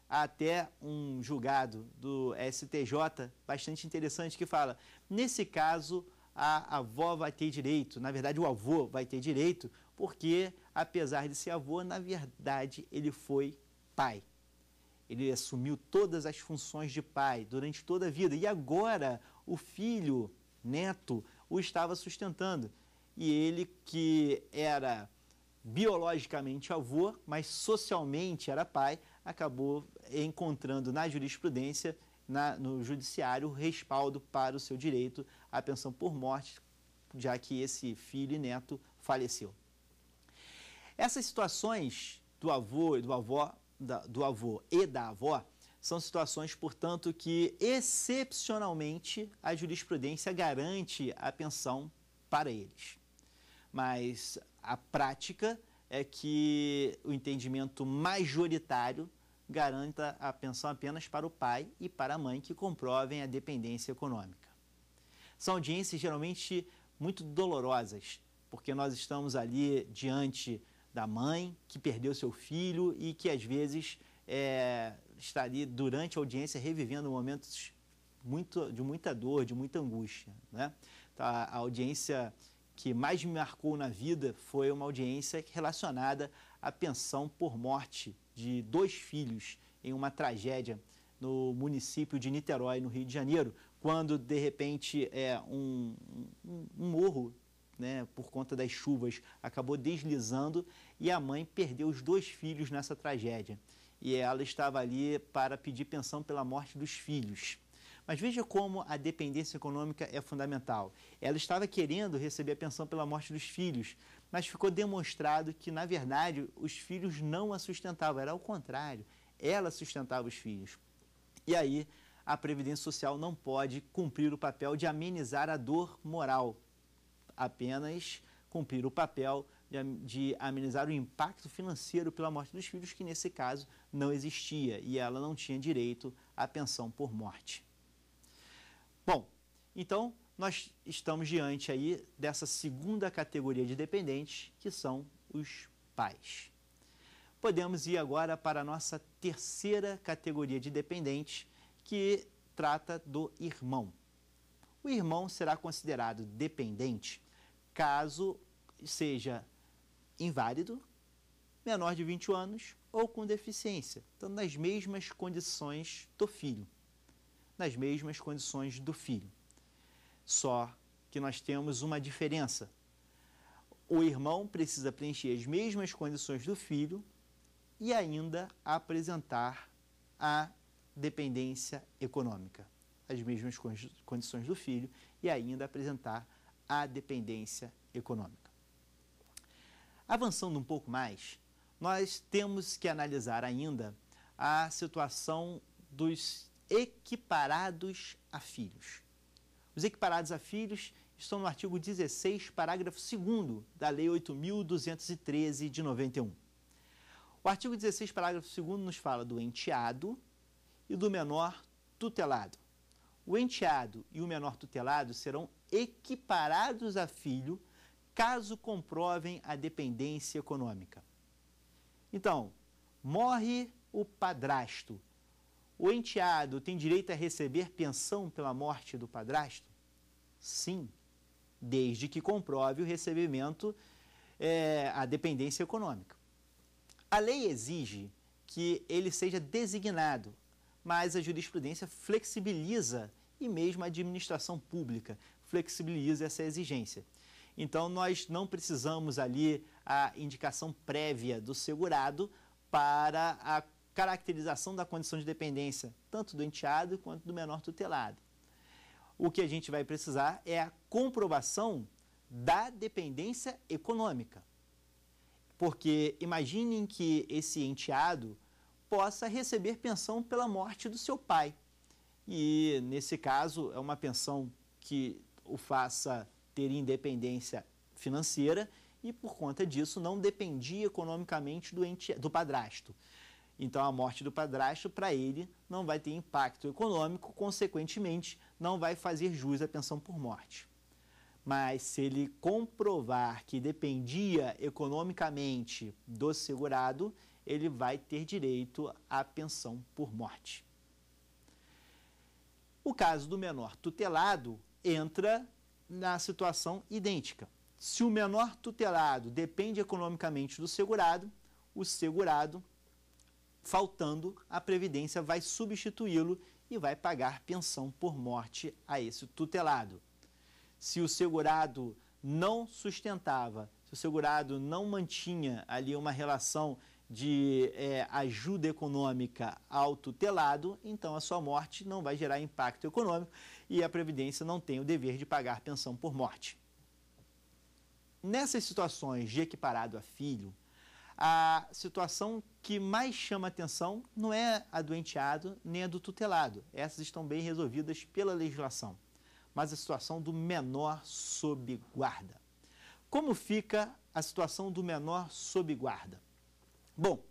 Há até um julgado do STJ bastante interessante que fala: nesse caso, a avó vai ter direito, na verdade o avô vai ter direito, porque apesar de ser avô, na verdade ele foi pai. Ele assumiu todas as funções de pai durante toda a vida e agora o filho, neto, o estava sustentando. E ele que era biologicamente avô, mas socialmente era pai, acabou encontrando na jurisprudência, na, no judiciário, respaldo para o seu direito a pensão por morte, já que esse filho e neto faleceu. Essas situações do avô e do avó, da, do avô e da avó, são situações, portanto, que excepcionalmente a jurisprudência garante a pensão para eles. Mas a prática é que o entendimento majoritário garanta a pensão apenas para o pai e para a mãe que comprovem a dependência econômica. São audiências geralmente muito dolorosas, porque nós estamos ali diante da mãe que perdeu seu filho e que às vezes é, está ali durante a audiência revivendo momentos muito, de muita dor, de muita angústia. Né? Então, a audiência que mais me marcou na vida foi uma audiência relacionada à pensão por morte de dois filhos em uma tragédia no município de Niterói, no Rio de Janeiro, quando de repente é, um, um, um morro, né, por conta das chuvas, acabou deslizando e a mãe perdeu os dois filhos nessa tragédia. E ela estava ali para pedir pensão pela morte dos filhos. Mas veja como a dependência econômica é fundamental. Ela estava querendo receber a pensão pela morte dos filhos, mas ficou demonstrado que, na verdade, os filhos não a sustentavam, era ao contrário, ela sustentava os filhos. E aí a Previdência Social não pode cumprir o papel de amenizar a dor moral, apenas cumprir o papel de amenizar o impacto financeiro pela morte dos filhos, que nesse caso não existia e ela não tinha direito à pensão por morte. Bom, então nós estamos diante aí dessa segunda categoria de dependentes, que são os pais. Podemos ir agora para a nossa terceira categoria de dependentes, que trata do irmão. O irmão será considerado dependente caso seja inválido, menor de 20 anos ou com deficiência, Então, nas mesmas condições do filho. Nas mesmas condições do filho. Só que nós temos uma diferença. O irmão precisa preencher as mesmas condições do filho e ainda apresentar a dependência econômica, as mesmas condições do filho e ainda apresentar a dependência econômica. Avançando um pouco mais, nós temos que analisar ainda a situação dos equiparados a filhos. Os equiparados a filhos estão no artigo 16, parágrafo 2 da Lei 8.213 de 91. O artigo 16, parágrafo 2 nos fala do enteado, e do menor tutelado. O enteado e o menor tutelado serão equiparados a filho caso comprovem a dependência econômica. Então, morre o padrasto. O enteado tem direito a receber pensão pela morte do padrasto? Sim, desde que comprove o recebimento, é, a dependência econômica. A lei exige que ele seja designado mas a jurisprudência flexibiliza e mesmo a administração pública flexibiliza essa exigência. Então, nós não precisamos ali a indicação prévia do segurado para a caracterização da condição de dependência, tanto do enteado quanto do menor tutelado. O que a gente vai precisar é a comprovação da dependência econômica. Porque imaginem que esse enteado possa receber pensão pela morte do seu pai. E, nesse caso, é uma pensão que o faça ter independência financeira e, por conta disso, não dependia economicamente do, ente, do padrasto. Então, a morte do padrasto, para ele, não vai ter impacto econômico, consequentemente, não vai fazer jus à pensão por morte. Mas, se ele comprovar que dependia economicamente do segurado, ele vai ter direito à pensão por morte. O caso do menor tutelado entra na situação idêntica. Se o menor tutelado depende economicamente do segurado, o segurado, faltando a previdência, vai substituí-lo e vai pagar pensão por morte a esse tutelado. Se o segurado não sustentava, se o segurado não mantinha ali uma relação de é, ajuda econômica ao tutelado, então a sua morte não vai gerar impacto econômico e a Previdência não tem o dever de pagar pensão por morte. Nessas situações de equiparado a filho, a situação que mais chama atenção não é a do enteado nem a do tutelado. Essas estão bem resolvidas pela legislação. Mas a situação do menor sob guarda. Como fica a situação do menor sob guarda? Bom,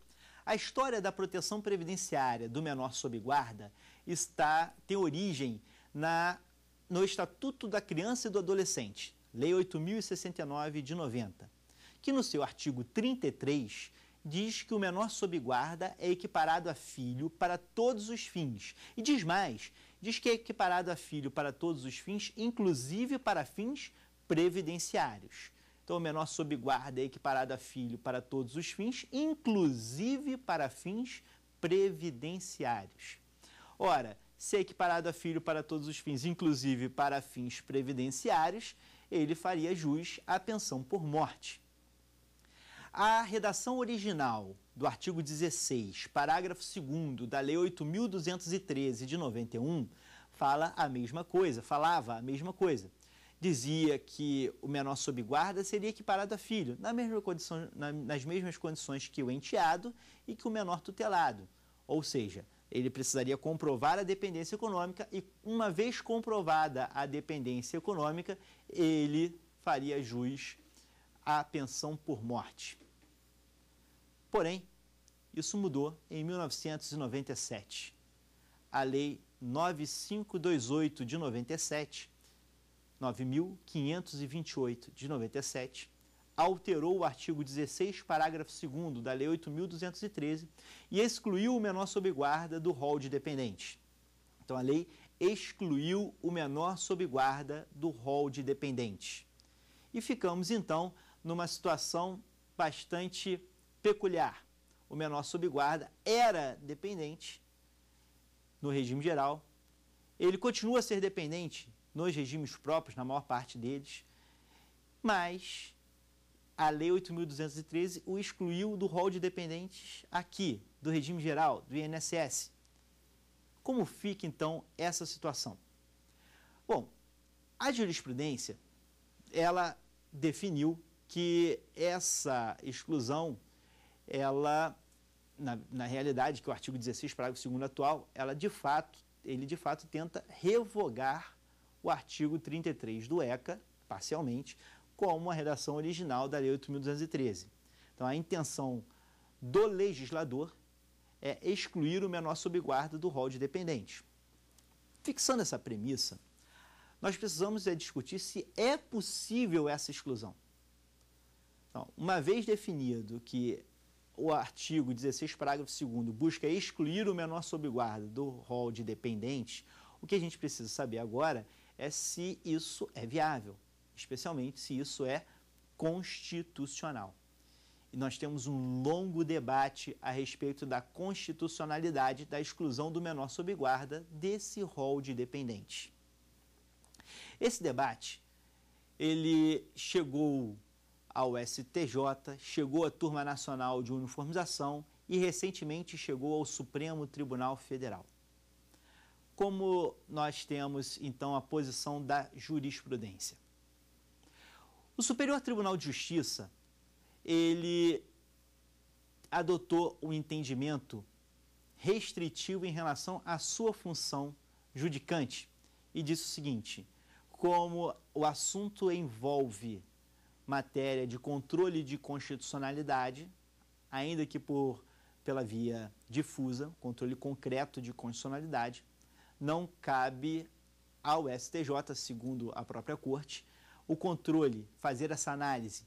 a história da proteção previdenciária do menor sob guarda está, tem origem na, no Estatuto da Criança e do Adolescente, Lei 8.069 de 90, que no seu artigo 33 diz que o menor sob guarda é equiparado a filho para todos os fins. E diz mais, diz que é equiparado a filho para todos os fins, inclusive para fins previdenciários. Então, o menor sob guarda é equiparado a filho para todos os fins, inclusive para fins previdenciários. Ora, se é equiparado a filho para todos os fins, inclusive para fins previdenciários, ele faria jus à pensão por morte. A redação original do artigo 16, parágrafo 2 da Lei 8.213 de 91, fala a mesma coisa, falava a mesma coisa dizia que o menor sob guarda seria equiparado a filho, na mesma condição, na, nas mesmas condições que o enteado e que o menor tutelado. Ou seja, ele precisaria comprovar a dependência econômica e, uma vez comprovada a dependência econômica, ele faria jus à pensão por morte. Porém, isso mudou em 1997. A Lei 9528 de 97 9.528 de 97, alterou o artigo 16, parágrafo 2 da Lei 8.213 e excluiu o menor sob guarda do rol de dependente. Então, a lei excluiu o menor sob guarda do rol de dependente. E ficamos, então, numa situação bastante peculiar. O menor sob guarda era dependente no regime geral, ele continua a ser dependente nos regimes próprios, na maior parte deles, mas a Lei 8.213 o excluiu do rol de dependentes aqui, do regime geral, do INSS. Como fica, então, essa situação? Bom, a jurisprudência, ela definiu que essa exclusão, ela, na, na realidade, que é o artigo 16, parágrafo 2 atual, ela de fato, ele de fato tenta revogar o artigo 33 do ECA, parcialmente, como a redação original da Lei 8.213. Então, a intenção do legislador é excluir o menor guarda do rol de dependente. Fixando essa premissa, nós precisamos é, discutir se é possível essa exclusão. Então, uma vez definido que o artigo 16, parágrafo 2 busca excluir o menor sob guarda do rol de dependente, o que a gente precisa saber agora é se isso é viável, especialmente se isso é constitucional. E nós temos um longo debate a respeito da constitucionalidade da exclusão do menor sob guarda desse rol de dependente. Esse debate ele chegou ao STJ, chegou à Turma Nacional de Uniformização e recentemente chegou ao Supremo Tribunal Federal como nós temos então a posição da jurisprudência. O Superior Tribunal de Justiça, ele adotou um entendimento restritivo em relação à sua função judicante e disse o seguinte: como o assunto envolve matéria de controle de constitucionalidade, ainda que por pela via difusa, controle concreto de constitucionalidade, não cabe ao STJ, segundo a própria Corte, o controle, fazer essa análise.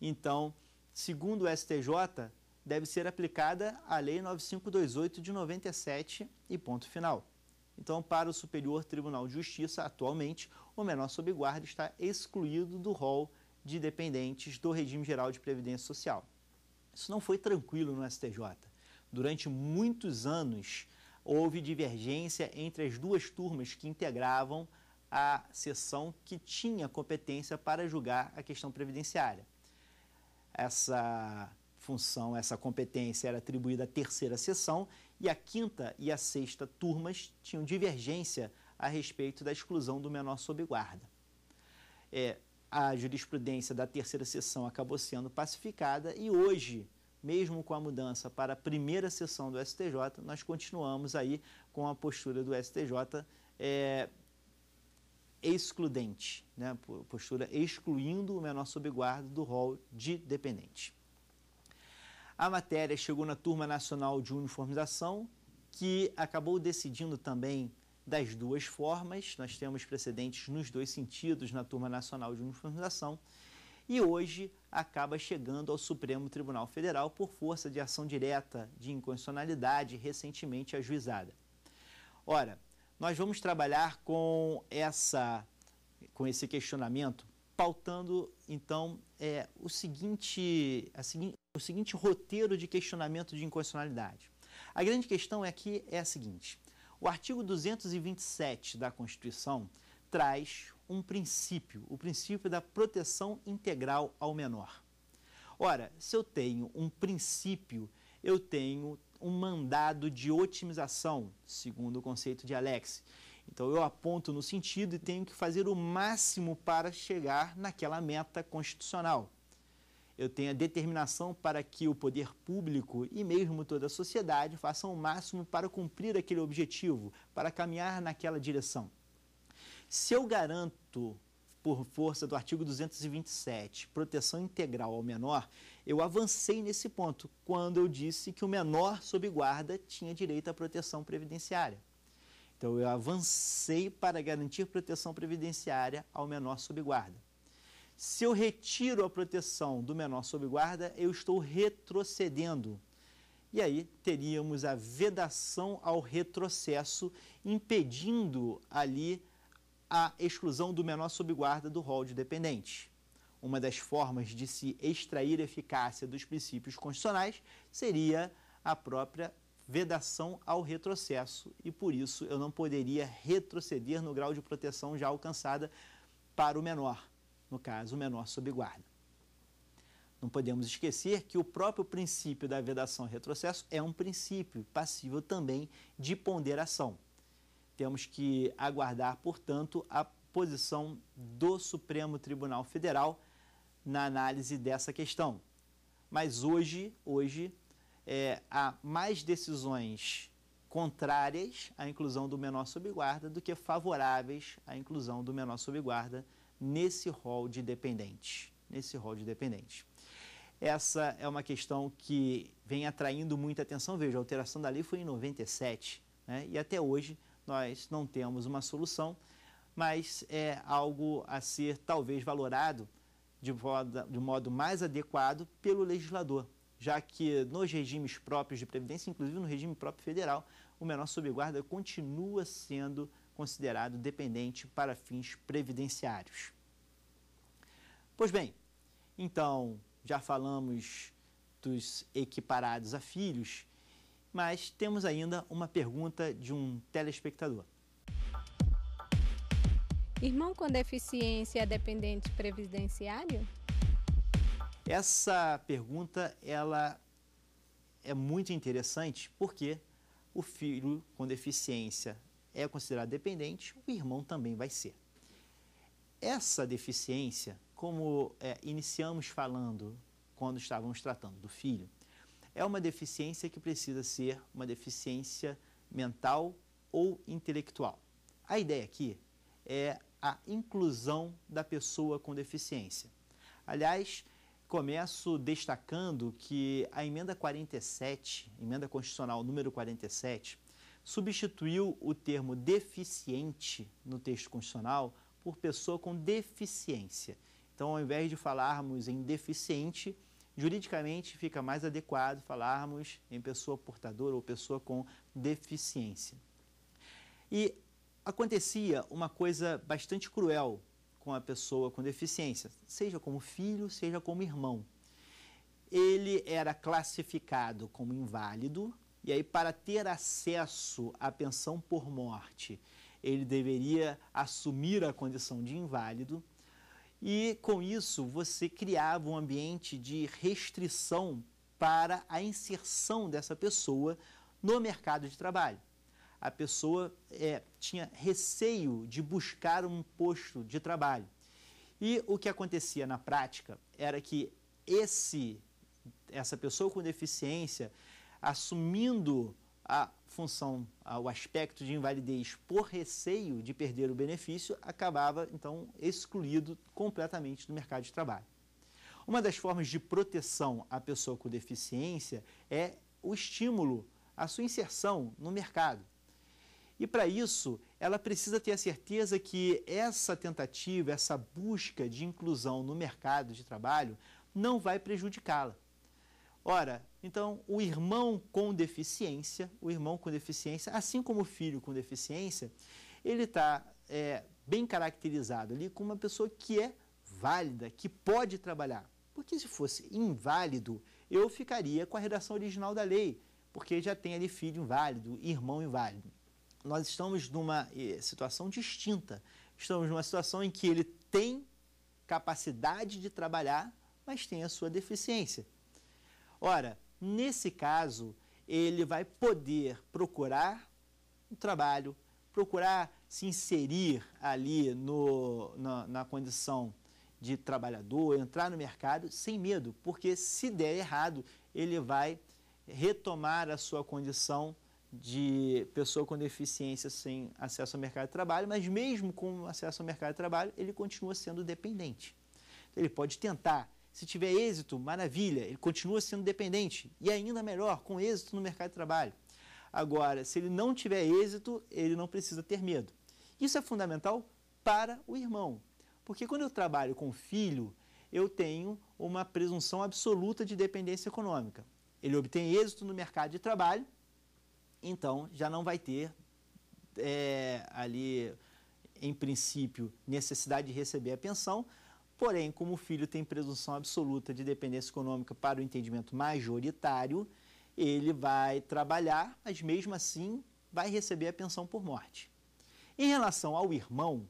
Então, segundo o STJ, deve ser aplicada a Lei 9528 de 97 e ponto final. Então, para o Superior Tribunal de Justiça, atualmente, o menor sob guarda está excluído do rol de dependentes do regime geral de previdência social. Isso não foi tranquilo no STJ. Durante muitos anos, houve divergência entre as duas turmas que integravam a sessão que tinha competência para julgar a questão previdenciária. Essa função, essa competência era atribuída à terceira sessão e a quinta e a sexta turmas tinham divergência a respeito da exclusão do menor sob guarda. É, a jurisprudência da terceira sessão acabou sendo pacificada e hoje mesmo com a mudança para a primeira sessão do STJ, nós continuamos aí com a postura do STJ é, excludente, né? postura excluindo o menor sob guarda do rol de dependente. A matéria chegou na Turma Nacional de Uniformização, que acabou decidindo também das duas formas. Nós temos precedentes nos dois sentidos na Turma Nacional de Uniformização e hoje acaba chegando ao Supremo Tribunal Federal por força de ação direta de inconstitucionalidade recentemente ajuizada. Ora, nós vamos trabalhar com essa com esse questionamento pautando então é, o seguinte a seguinte o seguinte roteiro de questionamento de inconstitucionalidade. A grande questão é que é a seguinte: o artigo 227 da Constituição traz um princípio, o princípio da proteção integral ao menor. Ora, se eu tenho um princípio, eu tenho um mandado de otimização, segundo o conceito de Alex. Então eu aponto no sentido e tenho que fazer o máximo para chegar naquela meta constitucional. Eu tenho a determinação para que o poder público e mesmo toda a sociedade façam o máximo para cumprir aquele objetivo, para caminhar naquela direção. Se eu garanto, por força do artigo 227, proteção integral ao menor, eu avancei nesse ponto quando eu disse que o menor sob guarda tinha direito à proteção previdenciária. Então, eu avancei para garantir proteção previdenciária ao menor sob guarda. Se eu retiro a proteção do menor sob guarda, eu estou retrocedendo. E aí teríamos a vedação ao retrocesso, impedindo ali a exclusão do menor sob guarda do rol de dependente. Uma das formas de se extrair eficácia dos princípios constitucionais seria a própria vedação ao retrocesso e por isso eu não poderia retroceder no grau de proteção já alcançada para o menor, no caso, o menor sob guarda. Não podemos esquecer que o próprio princípio da vedação ao retrocesso é um princípio passível também de ponderação. Temos que aguardar, portanto, a posição do Supremo Tribunal Federal na análise dessa questão. Mas hoje, hoje é, há mais decisões contrárias à inclusão do menor sob guarda do que favoráveis à inclusão do menor sob guarda nesse rol de dependentes. Nesse rol de dependentes. Essa é uma questão que vem atraindo muita atenção. Veja, a alteração da lei foi em 97 né? e até hoje nós não temos uma solução, mas é algo a ser talvez valorado de modo, de modo mais adequado pelo legislador, já que nos regimes próprios de previdência, inclusive no regime próprio federal, o menor sob continua sendo considerado dependente para fins previdenciários. Pois bem, então já falamos dos equiparados a filhos, mas temos ainda uma pergunta de um telespectador. Irmão com deficiência é dependente previdenciário? Essa pergunta ela é muito interessante porque o filho com deficiência é considerado dependente, o irmão também vai ser. Essa deficiência, como é, iniciamos falando quando estávamos tratando do filho, é uma deficiência que precisa ser uma deficiência mental ou intelectual. A ideia aqui é a inclusão da pessoa com deficiência. Aliás, começo destacando que a emenda 47, emenda constitucional número 47, substituiu o termo deficiente no texto constitucional por pessoa com deficiência. Então, ao invés de falarmos em deficiente, juridicamente fica mais adequado falarmos em pessoa portadora ou pessoa com deficiência. E acontecia uma coisa bastante cruel com a pessoa com deficiência, seja como filho, seja como irmão. Ele era classificado como inválido, e aí, para ter acesso à pensão por morte, ele deveria assumir a condição de inválido e com isso você criava um ambiente de restrição para a inserção dessa pessoa no mercado de trabalho. A pessoa é, tinha receio de buscar um posto de trabalho. E o que acontecia na prática era que esse, essa pessoa com deficiência, assumindo a função, o aspecto de invalidez por receio de perder o benefício, acabava então excluído completamente do mercado de trabalho. Uma das formas de proteção à pessoa com deficiência é o estímulo à sua inserção no mercado. E para isso, ela precisa ter a certeza que essa tentativa, essa busca de inclusão no mercado de trabalho não vai prejudicá-la. Ora, então, o irmão com deficiência, o irmão com deficiência, assim como o filho com deficiência, ele está é, bem caracterizado ali como uma pessoa que é válida, que pode trabalhar. Porque se fosse inválido, eu ficaria com a redação original da lei, porque já tem ali filho inválido, irmão inválido. Nós estamos numa eh, situação distinta. Estamos numa situação em que ele tem capacidade de trabalhar, mas tem a sua deficiência. Ora, Nesse caso, ele vai poder procurar um trabalho, procurar se inserir ali no, na, na condição de trabalhador, entrar no mercado sem medo, porque se der errado, ele vai retomar a sua condição de pessoa com deficiência sem acesso ao mercado de trabalho, mas mesmo com acesso ao mercado de trabalho, ele continua sendo dependente. Ele pode tentar se tiver êxito, maravilha, ele continua sendo dependente e ainda melhor, com êxito no mercado de trabalho. Agora, se ele não tiver êxito, ele não precisa ter medo. Isso é fundamental para o irmão, porque quando eu trabalho com filho, eu tenho uma presunção absoluta de dependência econômica. Ele obtém êxito no mercado de trabalho, então já não vai ter é, ali, em princípio, necessidade de receber a pensão, Porém, como o filho tem presunção absoluta de dependência econômica para o entendimento majoritário, ele vai trabalhar, mas mesmo assim vai receber a pensão por morte. Em relação ao irmão,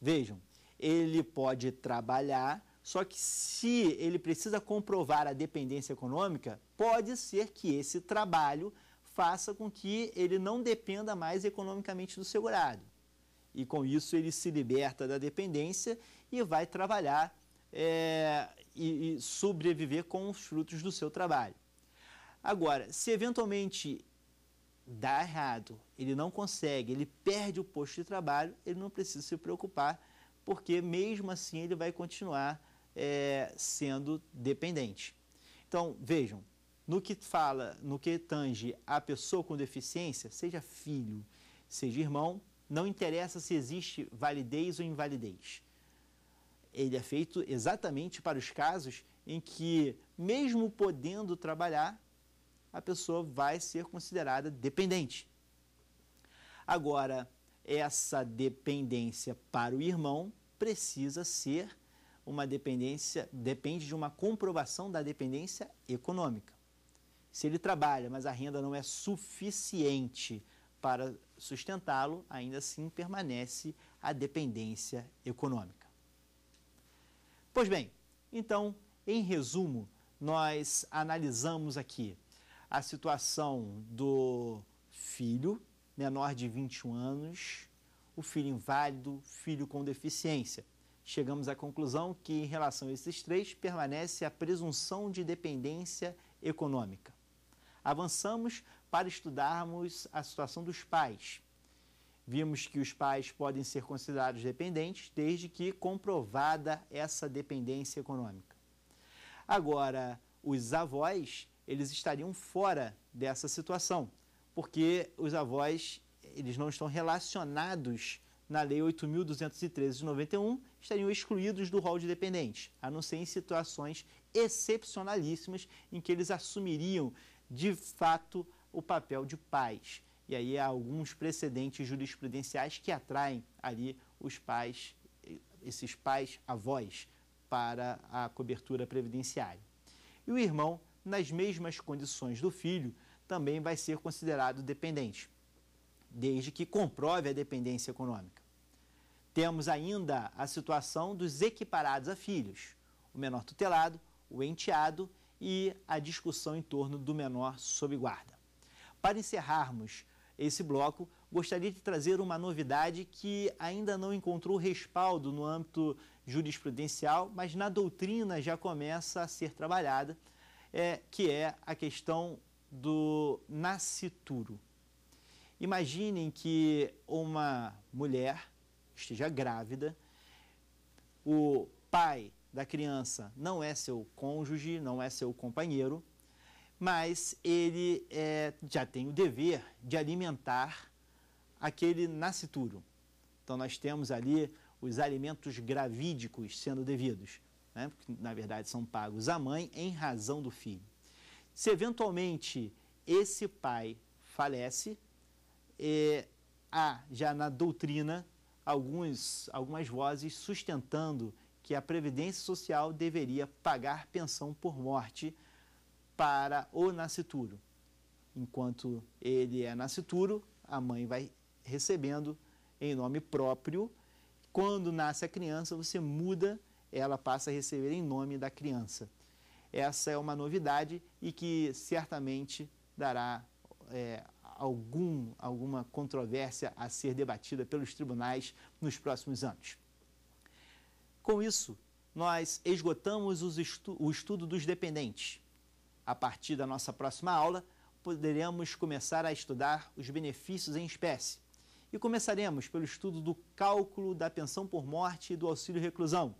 vejam, ele pode trabalhar, só que se ele precisa comprovar a dependência econômica, pode ser que esse trabalho faça com que ele não dependa mais economicamente do segurado. E com isso ele se liberta da dependência e vai trabalhar é, e, e sobreviver com os frutos do seu trabalho. Agora, se eventualmente dá errado, ele não consegue, ele perde o posto de trabalho, ele não precisa se preocupar, porque mesmo assim ele vai continuar é, sendo dependente. Então, vejam, no que fala, no que tange a pessoa com deficiência, seja filho, seja irmão, não interessa se existe validez ou invalidez ele é feito exatamente para os casos em que, mesmo podendo trabalhar, a pessoa vai ser considerada dependente. Agora, essa dependência para o irmão precisa ser uma dependência, depende de uma comprovação da dependência econômica. Se ele trabalha, mas a renda não é suficiente para sustentá-lo, ainda assim permanece a dependência econômica. Pois bem, então, em resumo, nós analisamos aqui a situação do filho menor de 21 anos, o filho inválido, filho com deficiência. Chegamos à conclusão que, em relação a esses três, permanece a presunção de dependência econômica. Avançamos para estudarmos a situação dos pais. Vimos que os pais podem ser considerados dependentes desde que comprovada essa dependência econômica. Agora, os avós, eles estariam fora dessa situação, porque os avós, eles não estão relacionados na Lei 8.213 de 91, estariam excluídos do rol de dependentes, a não ser em situações excepcionalíssimas em que eles assumiriam, de fato, o papel de pais e aí há alguns precedentes jurisprudenciais que atraem ali os pais, esses pais avós, para a cobertura previdenciária. E o irmão, nas mesmas condições do filho, também vai ser considerado dependente, desde que comprove a dependência econômica. Temos ainda a situação dos equiparados a filhos, o menor tutelado, o enteado e a discussão em torno do menor sob guarda. Para encerrarmos esse bloco, gostaria de trazer uma novidade que ainda não encontrou respaldo no âmbito jurisprudencial, mas na doutrina já começa a ser trabalhada, é, que é a questão do nascituro. Imaginem que uma mulher esteja grávida, o pai da criança não é seu cônjuge, não é seu companheiro, mas ele é, já tem o dever de alimentar aquele nascituro. Então, nós temos ali os alimentos gravídicos sendo devidos, né? na verdade são pagos à mãe em razão do filho. Se eventualmente esse pai falece, é, há já na doutrina alguns, algumas vozes sustentando que a Previdência Social deveria pagar pensão por morte para o nascituro. Enquanto ele é nascituro, a mãe vai recebendo em nome próprio. Quando nasce a criança, você muda, ela passa a receber em nome da criança. Essa é uma novidade e que certamente dará é, algum, alguma controvérsia a ser debatida pelos tribunais nos próximos anos. Com isso, nós esgotamos estu o estudo dos dependentes. A partir da nossa próxima aula, poderemos começar a estudar os benefícios em espécie. E começaremos pelo estudo do cálculo da pensão por morte e do auxílio reclusão,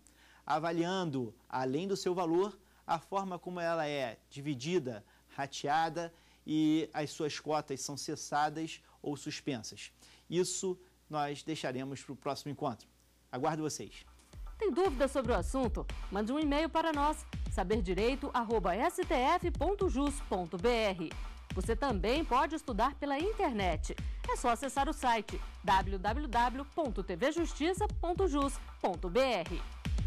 avaliando, além do seu valor, a forma como ela é dividida, rateada e as suas cotas são cessadas ou suspensas. Isso nós deixaremos para o próximo encontro. Aguardo vocês. Tem dúvidas sobre o assunto? Mande um e-mail para nós saberdireito@stf.jus.br. Você também pode estudar pela internet. É só acessar o site www.tvjustiça.jus.br.